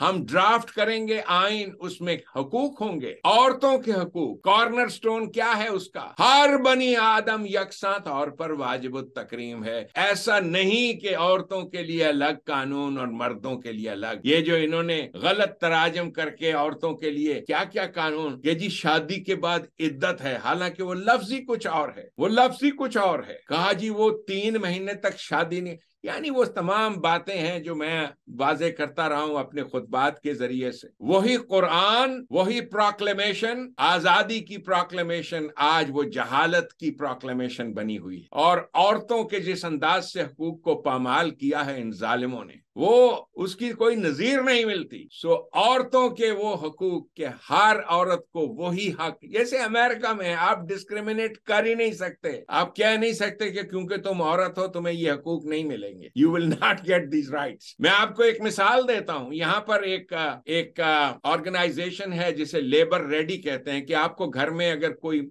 हम ड्राफ्ट करेंगे आइन उसमें हकूक होंगे औरतों के हकूक कॉर्नर स्टोन क्या है उसका हर बनी आदम यकसा तौर पर वाजिब तकरीम है ऐसा नहीं कि औरतों के लिए अलग कानून और मर्दों के लिए अलग ये जो इन्होंने गलत तराजम करके औरतों के लिए क्या क्या कानून ये जी शादी के बाद इद्दत है हालांकि वो लफ्ज ही कुछ और है वो लफ्ज ही कुछ और है कहा जी वो तीन महीने तक शादी नहीं यानी वो तमाम बातें हैं जो मैं वाजे करता रहा हूं अपने खुदबात के जरिए से वही कुरान वही प्रोक्लेमेशन आजादी की प्रोक्लेमेशन आज वो जहालत की प्रोक्लेमेशन बनी हुई है और औरतों के जिस अंदाज से हकूक को पामाल किया है इन जालिमों ने वो उसकी कोई नजीर नहीं मिलती सो औरतों के वो हकूक के हर औरत को वही हक जैसे अमेरिका में आप डिस्क्रिमिनेट कर ही नहीं सकते आप कह नहीं सकते कि क्योंकि तुम औरत हो तुम्हें ये हकूक नहीं मिलेंगे you will not get these right मैं आपको एक मिसाल देता हूँ यहाँ पर एक एक ऑर्गेनाइजेशन है जिसे लेबर रेडी कहते हैं कि आपको घर में अगर कोई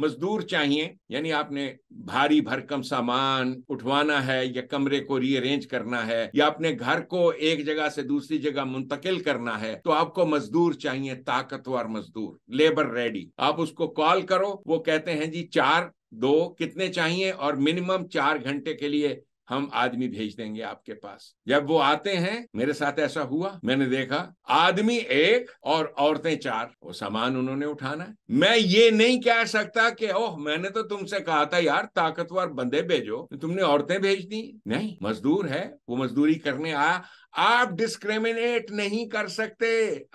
मजदूर चाहिए यानी आपने भारी भरकम सामान उठवाना है या कमरे को रीअरेंज करना है या अपने घर को एक जगह से दूसरी जगह मुंतकिल करना है तो आपको मजदूर चाहिए ताकतवर मजदूर लेबर रेडी आप उसको कॉल करो वो कहते हैं जी चार दो कितने चाहिए और मिनिमम चार घंटे के लिए हम आदमी भेज देंगे आपके पास जब वो आते हैं मेरे साथ ऐसा हुआ मैंने देखा आदमी एक और औरतें चार वो सामान उन्होंने उठाना है मैं ये नहीं कह सकता कि ओह मैंने तो तुमसे कहा था यार ताकतवर बंदे भेजो तुमने औरतें भेज दी नहीं मजदूर है वो मजदूरी करने आया आप डिस्क्रिमिनेट नहीं कर सकते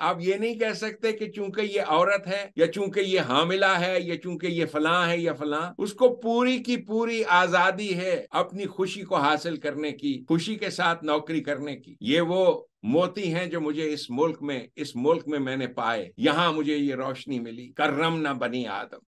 आप ये नहीं कह सकते कि चूंकि ये औरत है या चूंकि ये हामिला है या चूंकि ये फलां है या फलां उसको पूरी की पूरी आजादी है अपनी खुशी को हासिल करने की खुशी के साथ नौकरी करने की ये वो मोती हैं जो मुझे इस मुल्क में इस मुल्क में मैंने पाए यहां मुझे ये रोशनी मिली करम ना बनी आदम